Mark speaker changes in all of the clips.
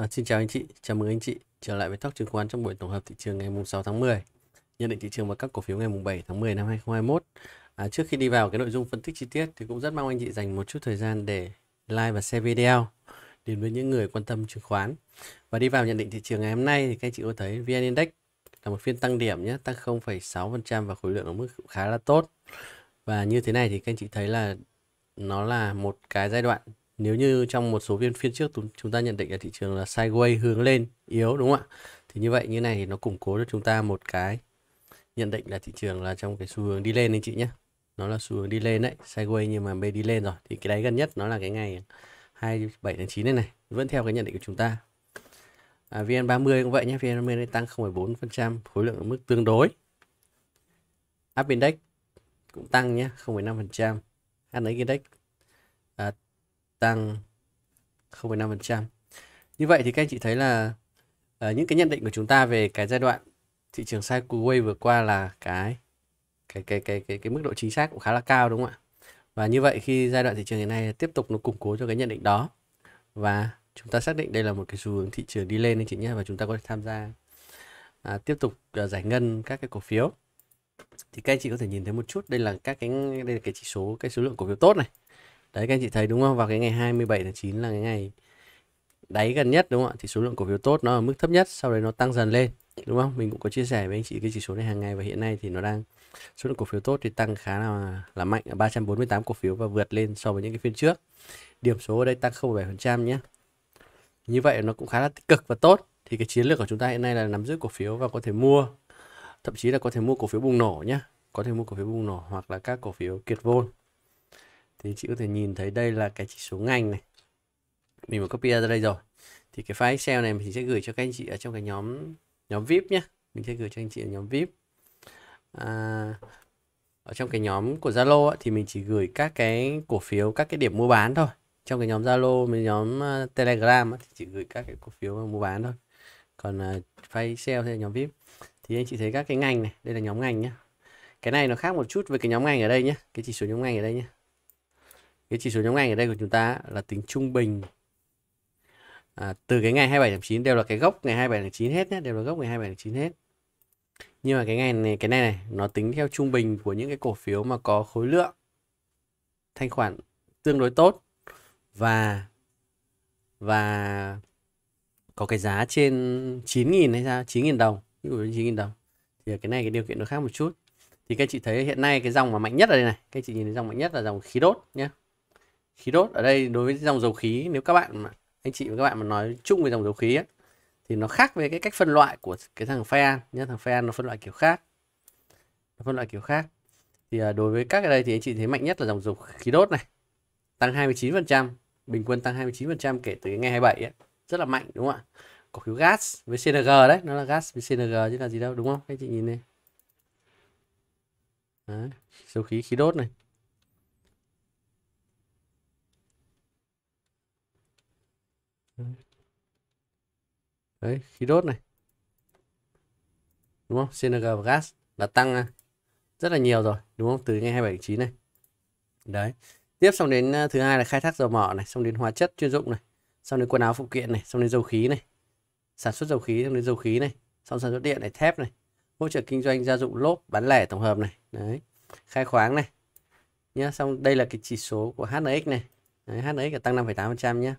Speaker 1: À, xin chào anh chị, chào mừng anh chị trở lại với Talk chứng khoán trong buổi tổng hợp thị trường ngày mùng 6 tháng 10. Nhận định thị trường và các cổ phiếu ngày mùng 7 tháng 10 năm 2021. À, trước khi đi vào cái nội dung phân tích chi tiết thì cũng rất mong anh chị dành một chút thời gian để like và share video đến với những người quan tâm chứng khoán. Và đi vào nhận định thị trường ngày hôm nay thì các anh chị có thấy VN Index là một phiên tăng điểm nhé, tăng 0,6% và khối lượng ở mức khá là tốt. Và như thế này thì các anh chị thấy là nó là một cái giai đoạn nếu như trong một số viên phiên trước chúng ta nhận định là thị trường là sideways hướng lên yếu đúng không ạ thì như vậy như này thì nó củng cố cho chúng ta một cái nhận định là thị trường là trong cái xu hướng đi lên anh chị nhé nó là xu hướng đi lên đấy sideways nhưng mà bê đi lên rồi thì cái đáy gần nhất nó là cái ngày 27 tháng 9 này này vẫn theo cái nhận định của chúng ta à, VN30 cũng vậy nhé VN30 tăng 0,4% khối lượng ở mức tương đối Up Index cũng tăng nhé 0,5% HNX Index tăng 0,5%. Như vậy thì các anh chị thấy là uh, những cái nhận định của chúng ta về cái giai đoạn thị trường sideways vừa qua là cái cái cái cái cái cái mức độ chính xác cũng khá là cao đúng không ạ? Và như vậy khi giai đoạn thị trường hiện nay tiếp tục nó củng cố cho cái nhận định đó và chúng ta xác định đây là một cái xu hướng thị trường đi lên anh chị nhé và chúng ta có thể tham gia à, tiếp tục à, giải ngân các cái cổ phiếu thì các anh chị có thể nhìn thấy một chút đây là các cái đây là cái chỉ số cái số lượng cổ phiếu tốt này Đấy các anh chị thấy đúng không? Vào cái ngày 27 tháng 9 là cái ngày đáy gần nhất đúng không ạ? Thì số lượng cổ phiếu tốt nó ở mức thấp nhất, sau đấy nó tăng dần lên đúng không? Mình cũng có chia sẻ với anh chị cái chỉ số này hàng ngày và hiện nay thì nó đang số lượng cổ phiếu tốt thì tăng khá là là mạnh ở 348 cổ phiếu và vượt lên so với những cái phiên trước. Điểm số ở đây tăng 0,7% nhé. Như vậy nó cũng khá là tích cực và tốt. Thì cái chiến lược của chúng ta hiện nay là nắm giữ cổ phiếu và có thể mua thậm chí là có thể mua cổ phiếu bùng nổ nhé có thể mua cổ phiếu bùng nổ hoặc là các cổ phiếu kiệt vôn thì chị có thể nhìn thấy đây là cái chỉ số ngành này mình mà copy ra đây rồi thì cái file Excel này mình sẽ gửi cho các anh chị ở trong cái nhóm nhóm VIP nhé mình sẽ gửi cho anh chị ở nhóm VIP à, ở trong cái nhóm của Zalo thì mình chỉ gửi các cái cổ phiếu các cái điểm mua bán thôi trong cái nhóm Zalo với nhóm à, Telegram thì chỉ gửi các cái cổ phiếu mua bán thôi còn uh, file excel thì nhóm VIP thì anh chị thấy các cái ngành này đây là nhóm ngành nhé cái này nó khác một chút với cái nhóm ngành ở đây nhé cái chỉ số nhóm ngành ở đây nhé cái chỉ số nhóm ngành ở đây của chúng ta là tính trung bình à, từ cái ngày 27 tháng 9 đều là cái gốc ngày 27 tháng 9 hết nhé đều là gốc ngày 27 tháng 9 hết nhưng mà cái ngày này cái này này nó tính theo trung bình của những cái cổ phiếu mà có khối lượng thanh khoản tương đối tốt và và có cái giá trên 9.000 hay sao 9.000 đồng chín nghìn đồng thì cái này cái điều kiện nó khác một chút thì các chị thấy hiện nay cái dòng mà mạnh nhất ở đây này các chị nhìn thấy dòng mạnh nhất là dòng khí đốt nhé khí đốt ở đây đối với dòng dầu khí nếu các bạn mà, anh chị và các bạn mà nói chung về dòng dầu khí ấy, thì nó khác với cái cách phân loại của cái thằng phean nhé thằng phean nó phân loại kiểu khác nó phân loại kiểu khác thì à, đối với các cái đây thì anh chị thấy mạnh nhất là dòng dầu khí đốt này tăng 29% bình quân tăng 29% kể từ ngày 27 ấy. rất là mạnh đúng không ạ cổ phiếu gas với CNG đấy nó là gas với CNG chứ là gì đâu đúng không anh chị nhìn đây dầu khí khí đốt này đấy khí đốt này đúng không CNG và gas là tăng à, rất là nhiều rồi đúng không từ ngày 27 9 này đấy tiếp xong đến à, thứ hai là khai thác dầu mỏ này xong đến hóa chất chuyên dụng này xong đến quần áo phụ kiện này xong đến dầu khí này sản xuất dầu khí xong đến dầu khí này xong sản xuất điện này thép này hỗ trợ kinh doanh gia dụng lốp bán lẻ tổng hợp này đấy khai khoáng này nhá xong đây là cái chỉ số của HNX này đấy, HNX là tăng 5,8% nhá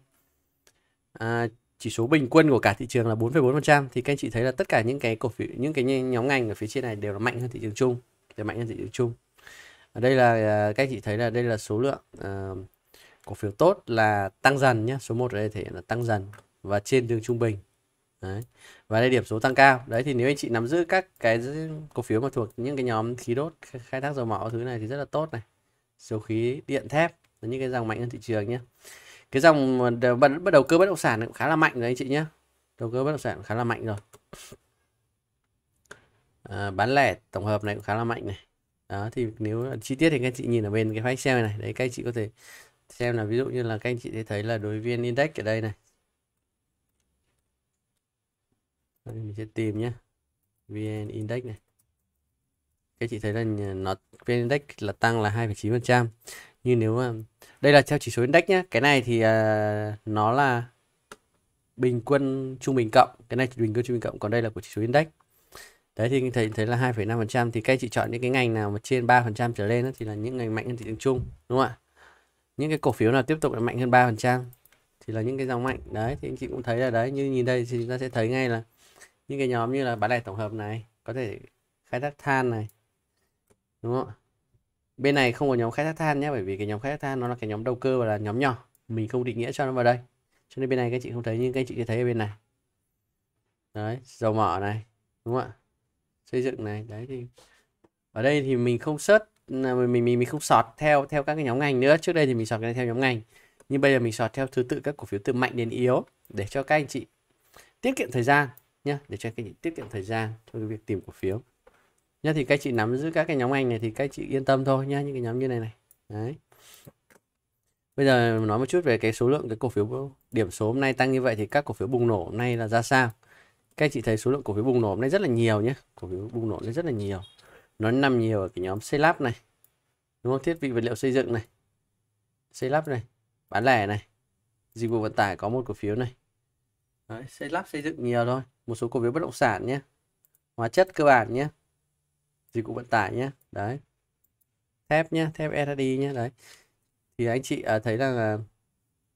Speaker 1: à, chỉ số bình quân của cả thị trường là 4,4% thì các anh chị thấy là tất cả những cái cổ phiếu những cái nhóm ngành ở phía trên này đều là mạnh hơn thị trường chung đều mạnh hơn thị trường chung ở đây là à, các anh chị thấy là đây là số lượng uh, cổ phiếu tốt là tăng dần nhé số 1 ở đây thể hiện là tăng dần và trên đường trung bình đấy. và đây điểm số tăng cao đấy thì nếu anh chị nắm giữ các cái cổ phiếu mà thuộc những cái nhóm khí đốt khai thác dầu mỏ thứ này thì rất là tốt này dầu khí điện thép là những cái dòng mạnh hơn thị trường nhé cái dòng bắt bắt đầu cơ bất động sản cũng khá là mạnh rồi anh chị nhé đầu cơ bất động sản khá là mạnh rồi à, bán lẻ tổng hợp này cũng khá là mạnh này đó thì nếu chi tiết thì các anh chị nhìn ở bên cái file xem này đấy các anh chị có thể xem là ví dụ như là các anh chị sẽ thấy là đối viên index ở đây này đây, mình sẽ tìm nhé vn index này các chị thấy là nó vn index là tăng là 2,9 phần trăm như nếu mà đây là theo chỉ số index nhé cái này thì uh, nó là bình quân trung bình cộng cái này bình quân trung bình cộng còn đây là của chỉ số index đấy thì thấy thấy là 2,5 phần trăm thì các chị chọn những cái ngành nào mà trên 3 phần trăm trở lên đó, thì là những ngành mạnh hơn thị trường chung đúng không ạ những cái cổ phiếu nào tiếp tục là mạnh hơn 3 phần trăm thì là những cái dòng mạnh đấy thì anh chị cũng thấy là đấy như nhìn đây thì chúng ta sẽ thấy ngay là những cái nhóm như là bán lẻ tổng hợp này có thể khai thác than này đúng không ạ bên này không có nhóm khai thác than nhé bởi vì cái nhóm khai thác than nó là cái nhóm đầu cơ và là nhóm nhỏ mình không định nghĩa cho nó vào đây cho nên bên này các chị không thấy nhưng các chị sẽ thấy ở bên này đấy dầu mỏ này đúng không ạ xây dựng này đấy thì ở đây thì mình không search mình mình mình không sọt theo theo các cái nhóm ngành nữa trước đây thì mình sọt theo nhóm ngành nhưng bây giờ mình sọt theo thứ tự các cổ phiếu từ mạnh đến yếu để cho các anh chị tiết kiệm thời gian nhé để cho các anh chị tiết kiệm thời gian cho cái việc tìm cổ phiếu nhá thì các chị nắm giữ các cái nhóm anh này thì các chị yên tâm thôi nhá những cái nhóm như này này đấy bây giờ nói một chút về cái số lượng cái cổ phiếu điểm số hôm nay tăng như vậy thì các cổ phiếu bùng nổ hôm nay là ra sao các chị thấy số lượng cổ phiếu bùng nổ hôm nay rất là nhiều nhé cổ phiếu bùng nổ rất là nhiều nó nằm nhiều ở cái nhóm xây lắp này đúng không thiết bị vật liệu xây dựng này xây lắp này bán lẻ này dịch vụ vận tải có một cổ phiếu này Đấy, xây lắp xây dựng nhiều thôi một số cổ phiếu bất động sản nhé hóa chất cơ bản nhé dịch vụ vận tải nhé đấy thép nhé thép SSD nhé đấy thì anh chị à, thấy rằng là à,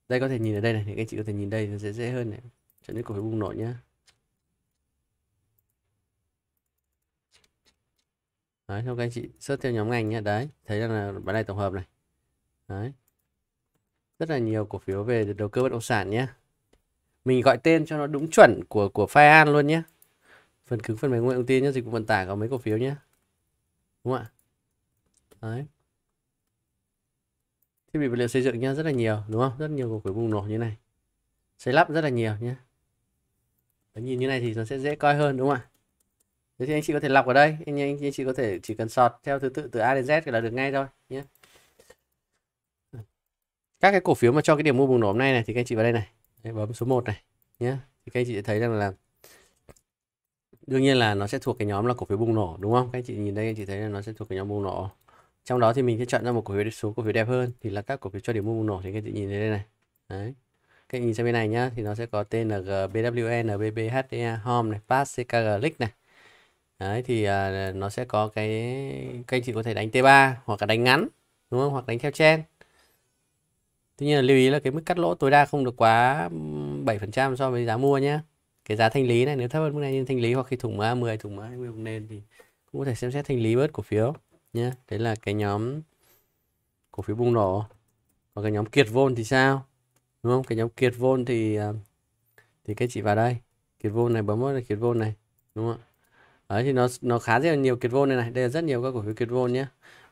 Speaker 1: đây có thể nhìn ở đây này thì anh chị có thể nhìn đây nó dễ dễ hơn này cho nên cổ phiếu bùng nổ nhé, đấy không các anh chị search theo nhóm ngành nhé đấy thấy rằng là bán này tổng hợp này đấy rất là nhiều cổ phiếu về đầu cơ bất động sản nhé mình gọi tên cho nó đúng chuẩn của của file an luôn nhé phần cứng phần mềm công nghệ thông tin nhé dịch vụ vận tải có mấy cổ phiếu nhé đúng không ạ đấy thiết bị vật liệu xây dựng nhá rất là nhiều đúng không rất nhiều cục bùng nổ như này xây lắp rất là nhiều nhé nhìn như này thì nó sẽ dễ coi hơn đúng không ạ thì anh chị có thể lọc ở đây anh, anh, anh chị có thể chỉ cần sọt theo thứ tự từ A đến Z là được ngay thôi nhé các cái cổ phiếu mà cho cái điểm mua bùng nổ hôm nay này thì các anh chị vào đây này bấm số 1 này nhé thì các anh chị sẽ thấy rằng là đương nhiên là nó sẽ thuộc cái nhóm là cổ phiếu bùng nổ đúng không các anh chị nhìn đây chị thấy là nó sẽ thuộc cái nhóm bùng nổ trong đó thì mình sẽ chọn ra một cổ phiếu số cổ phiếu đẹp hơn thì là các cổ phiếu cho điểm mua bùng nổ thì các anh chị nhìn thấy đây này đấy các anh nhìn sang bên này nhá thì nó sẽ có TNG, BWN, BBHDA, e Hom này, Pass, CKG, Lick này đấy thì à, nó sẽ có cái các anh chị có thể đánh T3 hoặc là đánh ngắn đúng không hoặc đánh theo chen Tuy nhiên là lưu ý là cái mức cắt lỗ tối đa không được quá 7% so với giá mua nhé cái giá thanh lý này nếu thấp hơn mức này như thanh lý hoặc khi thùng mã 10 thùng mã 20 nên thì cũng có thể xem xét thanh lý bớt cổ phiếu nhé đấy là cái nhóm cổ phiếu bung nổ và cái nhóm kiệt vôn thì sao đúng không cái nhóm kiệt vôn thì à, thì các chị vào đây kiệt vôn này bấm vào là kiệt vôn này đúng không đấy thì nó nó khá rất là nhiều kiệt vôn này này đây là rất nhiều các cổ phiếu kiệt vôn nhé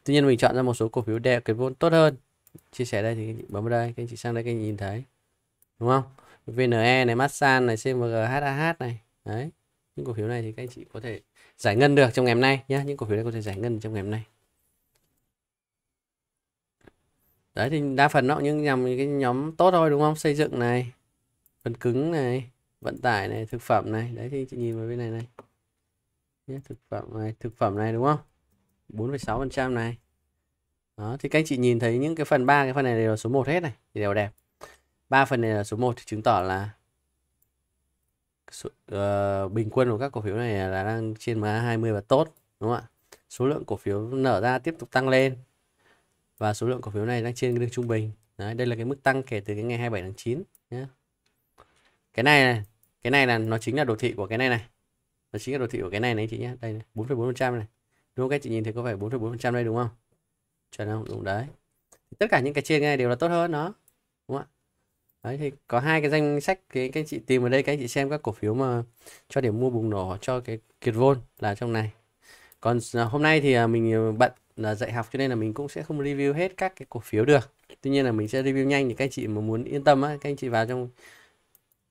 Speaker 1: tuy nhiên mình chọn ra một số cổ phiếu đẹp kiệt vôn tốt hơn chia sẻ đây thì bấm vào đây các chị sang đây các anh nhìn thấy đúng không VNE này Masan này CMG HAH này đấy những cổ phiếu này thì các anh chị có thể giải ngân được trong ngày hôm nay nhé những cổ phiếu này có thể giải ngân trong ngày hôm nay đấy thì đa phần nó những nhằm những cái nhóm tốt thôi đúng không xây dựng này phần cứng này vận tải này thực phẩm này đấy thì chị nhìn vào bên này này nhé thực phẩm này thực phẩm này đúng không 4,6 phần trăm này đó thì các anh chị nhìn thấy những cái phần ba cái phần này đều là số 1 hết này thì đều đẹp ba phần này là số 1 thì chứng tỏ là số, uh, bình quân của các cổ phiếu này là đang trên MA 20 và tốt đúng không ạ số lượng cổ phiếu nở ra tiếp tục tăng lên và số lượng cổ phiếu này đang trên đường trung bình Đấy, đây là cái mức tăng kể từ cái ngày 27 tháng 9 nhé cái này này cái này là nó chính là đồ thị của cái này này nó chính là đồ thị của cái này này chị nhé đây bốn bốn phần trăm này đúng không các chị nhìn thấy có phải bốn bốn phần trăm đây đúng không chuẩn không đúng đấy tất cả những cái trên này đều là tốt hơn nó đấy thì có hai cái danh sách cái các chị tìm ở đây các chị xem các cổ phiếu mà cho điểm mua bùng nổ cho cái kiệt vôn là trong này còn à, hôm nay thì à, mình à, bận là dạy học cho nên là mình cũng sẽ không review hết các cái cổ phiếu được tuy nhiên là mình sẽ review nhanh thì các anh chị mà muốn yên tâm á các anh chị vào trong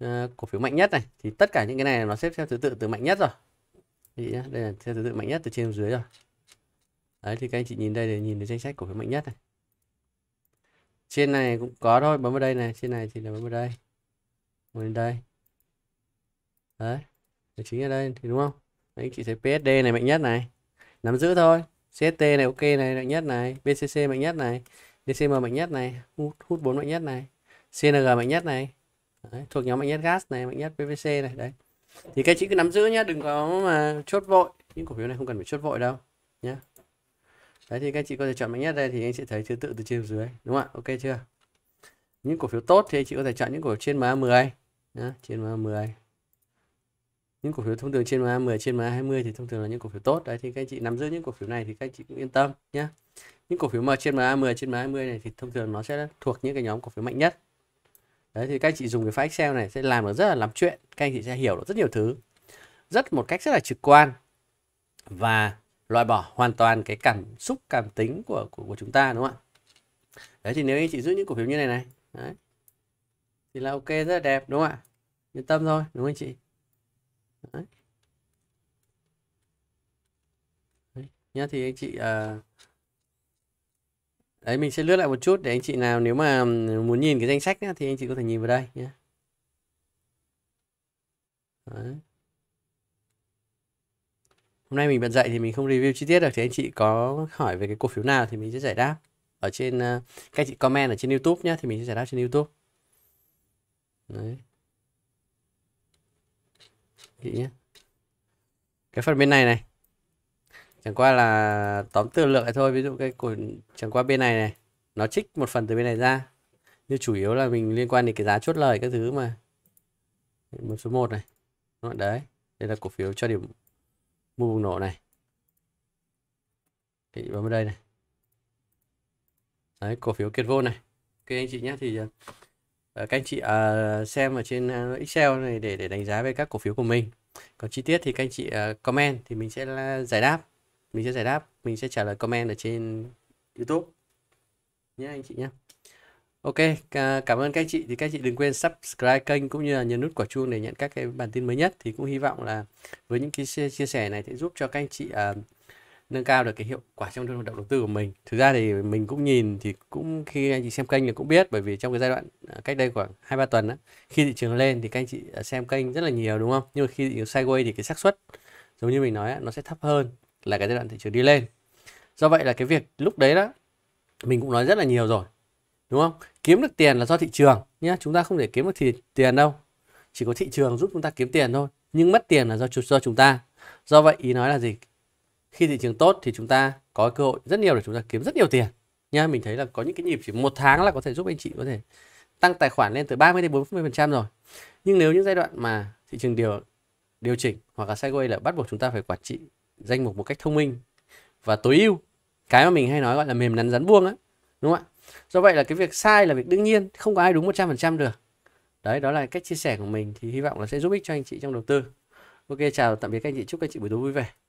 Speaker 1: uh, cổ phiếu mạnh nhất này thì tất cả những cái này nó xếp theo thứ tự từ mạnh nhất rồi thì đây là theo thứ tự mạnh nhất từ trên xuống dưới rồi đấy thì các anh chị nhìn đây để nhìn thấy danh sách cổ phiếu mạnh nhất này trên này cũng có thôi bấm vào đây này trên này thì là bấm vào đây bấm vào đây đấy là chính ở đây thì đúng không anh chị thấy PSD này mạnh nhất này nắm giữ thôi CST này ok này mạnh nhất này BCC mạnh nhất này DCM mạnh nhất này hút, hút bốn mạnh nhất này CNG mạnh nhất này đấy, thuộc nhóm mạnh nhất gas này mạnh nhất PVC này đấy thì các chị cứ nắm giữ nhá đừng có mà chốt vội những cổ phiếu này không cần phải chốt vội đâu nhé đấy thì các chị có thể chọn mạnh nhất đây thì anh sẽ thấy thứ tự từ trên xuống dưới đúng không ạ ok chưa những cổ phiếu tốt thì anh chị có thể chọn những cổ phiếu trên MA10 Đó, trên MA10 những cổ phiếu thông thường trên MA10 trên MA20 thì thông thường là những cổ phiếu tốt đấy thì các anh chị nắm giữ những cổ phiếu này thì các anh chị cũng yên tâm nhé những cổ phiếu mà trên MA10 trên MA20 này thì thông thường nó sẽ thuộc những cái nhóm cổ phiếu mạnh nhất đấy thì các anh chị dùng cái file Excel này sẽ làm được rất là làm chuyện các anh chị sẽ hiểu được rất nhiều thứ rất một cách rất là trực quan và loại bỏ hoàn toàn cái cảm xúc cảm tính của của, của chúng ta đúng không ạ đấy thì nếu anh chị giữ những cổ phiếu như này này đấy, thì là ok rất là đẹp đúng không ạ yên tâm thôi đúng không anh chị đấy. đấy. nhá thì anh chị à... đấy mình sẽ lướt lại một chút để anh chị nào nếu mà muốn nhìn cái danh sách nhá, thì anh chị có thể nhìn vào đây nhé đấy hôm nay mình bận dậy thì mình không review chi tiết được thì anh chị có hỏi về cái cổ phiếu nào thì mình sẽ giải đáp ở trên uh, các chị comment ở trên YouTube nhé thì mình sẽ giải đáp trên YouTube đấy chị nhé cái phần bên này này chẳng qua là tóm tường lượng thôi ví dụ cái cổ chẳng qua bên này này nó trích một phần từ bên này ra Như chủ yếu là mình liên quan đến cái giá chốt lời các thứ mà một số 1 này đấy đây là cổ phiếu cho điểm mua bùng nổ này kỵ bấm vào đây này đấy cổ phiếu kiệt vô này ok anh chị nhé thì à, à, các anh chị à, xem ở trên excel này để để đánh giá về các cổ phiếu của mình còn chi tiết thì các anh chị comment thì mình sẽ giải đáp mình sẽ giải đáp mình sẽ trả lời comment ở trên youtube nhé anh chị nhé Ok, cảm ơn các chị thì các chị đừng quên subscribe kênh cũng như là nhấn nút quả chuông để nhận các cái bản tin mới nhất thì cũng hy vọng là với những cái chia sẻ này sẽ giúp cho các anh chị uh, nâng cao được cái hiệu quả trong hoạt động đầu tư của mình. Thực ra thì mình cũng nhìn thì cũng khi anh chị xem kênh thì cũng biết bởi vì trong cái giai đoạn ờ, cách đây khoảng 2 3 tuần á, khi thị trường lên thì các anh chị ờ, xem kênh rất là nhiều đúng không? Nhưng mà khi thị trường sideways thì cái xác suất giống như mình nói nó sẽ thấp hơn là cái giai đoạn thị trường đi lên. Do vậy là cái việc lúc đấy đó mình cũng nói rất là nhiều rồi. Đúng không? kiếm được tiền là do thị trường nhé chúng ta không thể kiếm được thì tiền đâu chỉ có thị trường giúp chúng ta kiếm tiền thôi nhưng mất tiền là do do chúng ta do vậy ý nói là gì khi thị trường tốt thì chúng ta có cơ hội rất nhiều để chúng ta kiếm rất nhiều tiền nha mình thấy là có những cái nhịp chỉ một tháng là có thể giúp anh chị có thể tăng tài khoản lên từ 30 đến 40 phần trăm rồi nhưng nếu những giai đoạn mà thị trường điều điều chỉnh hoặc là sideways là bắt buộc chúng ta phải quản trị danh mục một cách thông minh và tối ưu cái mà mình hay nói gọi là mềm nắn rắn buông á đúng không ạ do vậy là cái việc sai là việc đương nhiên không có ai đúng 100% được đấy đó là cách chia sẻ của mình thì hy vọng là sẽ giúp ích cho anh chị trong đầu tư ok chào tạm biệt các anh chị chúc các anh chị buổi tối vui vẻ